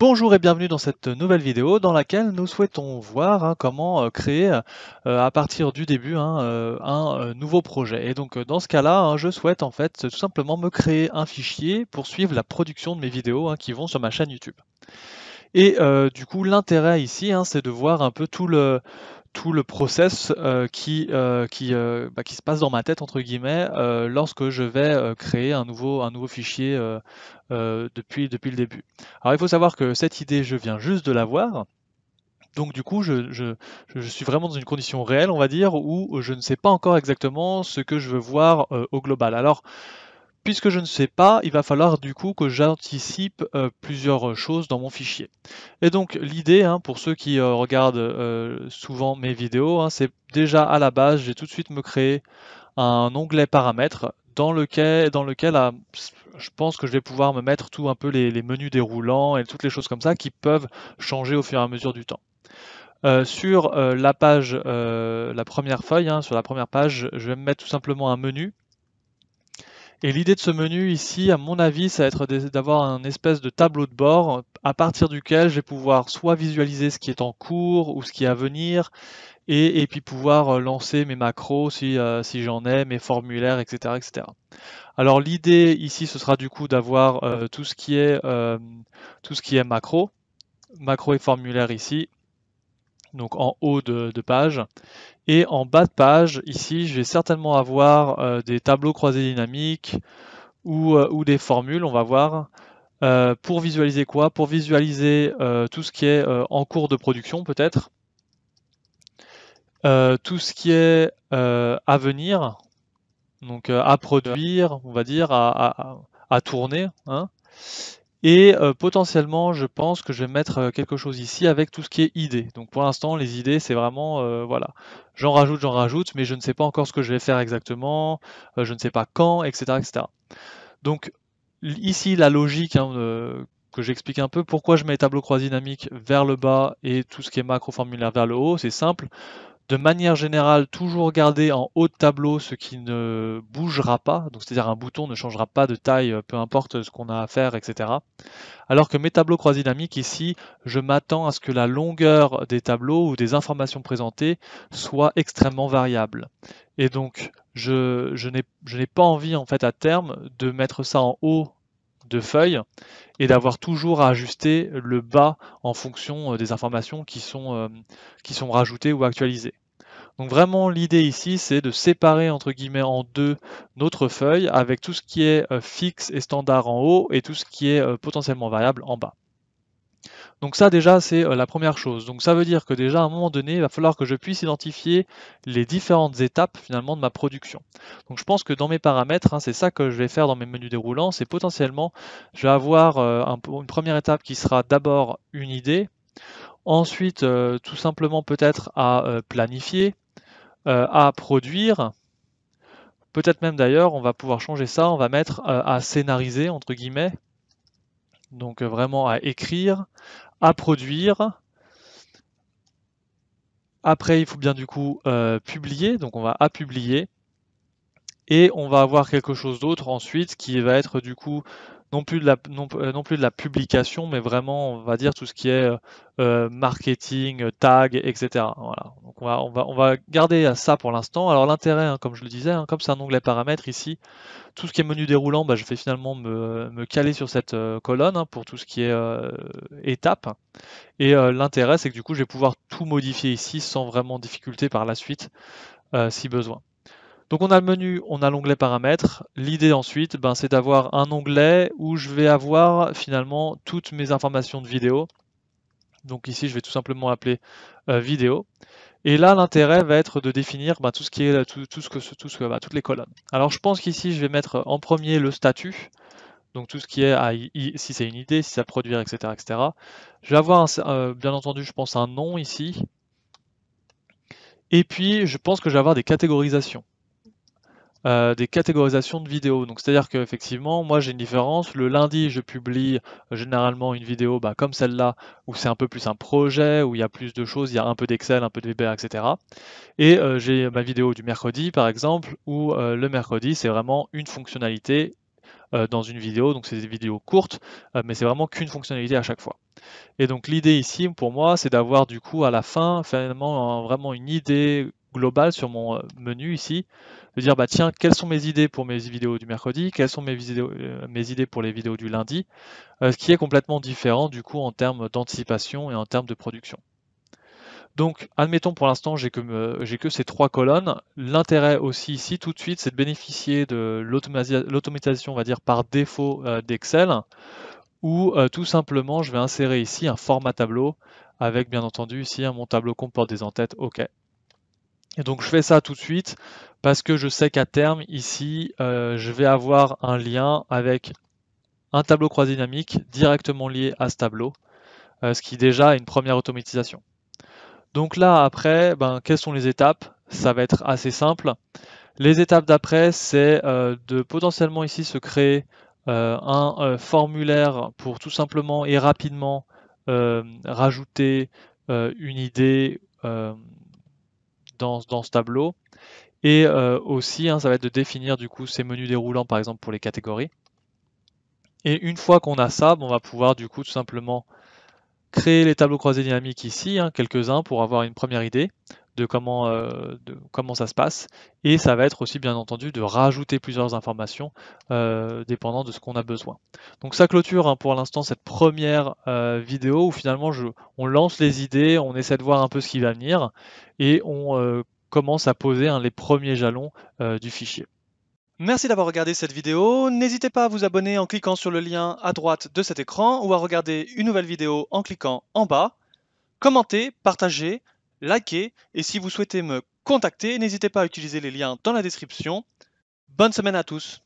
Bonjour et bienvenue dans cette nouvelle vidéo dans laquelle nous souhaitons voir hein, comment euh, créer euh, à partir du début hein, euh, un nouveau projet. Et donc dans ce cas-là, hein, je souhaite en fait tout simplement me créer un fichier pour suivre la production de mes vidéos qui vont sur ma chaîne YouTube. Et du coup l'intérêt ici c'est de voir un peu tout le tout le process euh, qui, euh, euh, bah, qui, se passe dans ma tête, entre guillemets, lorsque je vais créer un nouveau, un nouveau fichier depuis, depuis le début. Alors il faut savoir que cette idée, je viens juste de l'avoir. Donc du coup, je, je, suis vraiment dans une condition réelle, on va dire, où je ne sais pas encore exactement ce que je veux voir au global. Alors, Puisque je ne sais pas, il va falloir du coup que j'anticipe euh, plusieurs euh, choses dans mon fichier. Et donc l'idée, hein, pour ceux qui euh, regardent souvent mes vidéos, hein, c'est déjà à la base, j'ai tout de suite me créer un onglet paramètres dans lequel, dans lequel je pense que je vais pouvoir me mettre tout un peu les, menus déroulants et toutes les choses comme ça qui peuvent changer au fur et à mesure du temps. sur la page, la première feuille, hein, sur la première page, je vais me mettre tout simplement un menu et l'idée de ce menu ici, à mon avis, ça va être d'avoir un espèce de tableau de bord à partir duquel je vais pouvoir soit visualiser ce qui est en cours ou ce qui est à venir, et, puis pouvoir euh, lancer mes macros si, euh, si j'en ai, mes formulaires, etc. etc. Alors l'idée ici, ce sera du coup d'avoir euh, tout, ce qui est, tout ce qui est macro, macro et formulaire ici, donc en haut de, page. Et en bas de page, ici, je vais certainement avoir euh, des tableaux croisés dynamiques euh, ou, des formules, on va voir. Euh, pour visualiser quoi Pour visualiser tout ce qui est en cours de production peut-être, tout ce qui est à venir, donc à produire, on va dire, à, tourner, hein. Et euh, potentiellement, je pense que je vais mettre euh, quelque chose ici avec tout ce qui est idées. Donc pour l'instant, les idées, c'est vraiment, euh, voilà, j'en rajoute, j'en rajoute, mais je ne sais pas encore ce que je vais faire exactement, je ne sais pas quand, etc. etc. Donc ici, la logique hein, que j'explique un peu, pourquoi je mets les tableaux croisés dynamiques vers le bas et tout ce qui est macro formulaire vers le haut, c'est simple de manière générale, toujours garder en haut de tableau ce qui ne bougera pas, donc c'est-à-dire un bouton ne changera pas de taille, euh, peu importe ce qu'on a à faire, etc. Alors que mes tableaux croisés dynamiques, ici, je m'attends à ce que la longueur des tableaux ou des informations présentées soit extrêmement variable. Et donc, je, je n'ai pas envie, en fait, à terme, de mettre ça en haut de feuilles et d'avoir toujours à ajuster le bas en fonction euh, des informations qui sont, euh, qui sont rajoutées ou actualisées. Donc vraiment l'idée ici c'est de séparer entre guillemets en deux notre feuille avec tout ce qui est euh, fixe et standard en haut et tout ce qui est potentiellement variable en bas. Donc ça déjà c'est euh, la première chose. Donc ça veut dire que déjà à un moment donné, il va falloir que je puisse identifier les différentes étapes finalement de ma production. Donc je pense que dans mes paramètres, hein, c'est ça que je vais faire dans mes menus déroulants, c'est potentiellement je vais avoir euh, une première étape qui sera d'abord une idée, ensuite euh, tout simplement peut-être à planifier, à produire, peut-être même d'ailleurs on va pouvoir changer ça, on va mettre à scénariser entre guillemets. Donc euh, vraiment à écrire, à produire. Après, il faut bien du coup euh, publier, donc on va à publier. Et on va avoir quelque chose d'autre ensuite qui va être du coup non plus de la, euh, non, plus de la publication, mais vraiment, on va dire, tout ce qui est euh, euh, marketing, tag, etc. Voilà. Donc on va, on, va, garder ça pour l'instant. Alors l'intérêt, hein, comme je le disais, hein, comme c'est un onglet paramètres ici, tout ce qui est menu déroulant, bah, je vais finalement me, caler sur cette colonne hein, pour tout ce qui est étape. Et l'intérêt, c'est que du coup, je vais pouvoir tout modifier ici sans vraiment difficulté par la suite, si besoin. Donc on a le menu, on a l'onglet paramètres. L'idée ensuite, ben, c'est d'avoir un onglet où je vais avoir finalement toutes mes informations de vidéo. Donc ici, je vais tout simplement appeler euh, vidéo. Et là, l'intérêt va être de définir ben, tout ce qui est tout, ce que, tout ce que, ben, toutes les colonnes. Alors je pense qu'ici, je vais mettre en premier le statut. Donc tout ce qui est, à, ah, si c'est une idée, si ça produire, etc., etc. Je vais avoir, euh, bien entendu, je pense un nom ici. Et puis, je pense que je vais avoir des catégorisations. Euh, des catégorisations de vidéos. Donc c'est-à-dire qu'effectivement, moi j'ai une différence. Le lundi, je publie euh, généralement une vidéo bah, comme celle-là, où c'est un peu plus un projet, où il y a plus de choses, il y a un peu d'Excel, un peu de VBA, etc. Et euh, j'ai ma vidéo du mercredi, par exemple, où le mercredi, c'est vraiment une fonctionnalité dans une vidéo. Donc c'est des vidéos courtes, mais c'est vraiment qu'une fonctionnalité à chaque fois. Et donc l'idée ici pour moi, c'est d'avoir du coup à la fin finalement vraiment une idée global sur mon euh, menu ici, de dire bah tiens, quelles sont mes idées pour mes vidéos du mercredi, quelles sont mes, euh, idées pour les vidéos du lundi, euh, ce qui est complètement différent du coup en termes d'anticipation et en termes de production. Donc, admettons pour l'instant, j'ai que, ces trois colonnes. L'intérêt aussi ici, tout de suite, c'est de bénéficier de l'automatisation, on va dire, par défaut d'Excel, où tout simplement, je vais insérer ici un format tableau, avec bien entendu ici, hein, mon tableau comporte des entêtes, OK. Et donc je fais ça tout de suite parce que je sais qu'à terme, ici, euh, je vais avoir un lien avec un tableau croisé dynamique directement lié à ce tableau, euh, ce qui déjà est une première automatisation. Donc là, après, ben, quelles sont les étapes Ça va être assez simple. Les étapes d'après, c'est euh, de potentiellement ici se créer un formulaire pour tout simplement et rapidement rajouter une idée dans, ce tableau. Et euh, aussi, hein, ça va être de définir du coup ces menus déroulants, par exemple, pour les catégories. Et une fois qu'on a ça, on va pouvoir du coup tout simplement créer les tableaux croisés dynamiques ici, hein, quelques-uns, pour avoir une première idée de comment, euh, comment ça se passe. Et ça va être aussi, bien entendu, de rajouter plusieurs informations euh, dépendant de ce qu'on a besoin. Donc ça clôture hein, pour l'instant cette première euh, vidéo où finalement je, on lance les idées, on essaie de voir un peu ce qui va venir et on commence à poser un hein, les premiers jalons du fichier. Merci d'avoir regardé cette vidéo. N'hésitez pas à vous abonner en cliquant sur le lien à droite de cet écran ou à regarder une nouvelle vidéo en cliquant en bas. Commentez, partagez, likez, et si vous souhaitez me contacter, n'hésitez pas à utiliser les liens dans la description. Bonne semaine à tous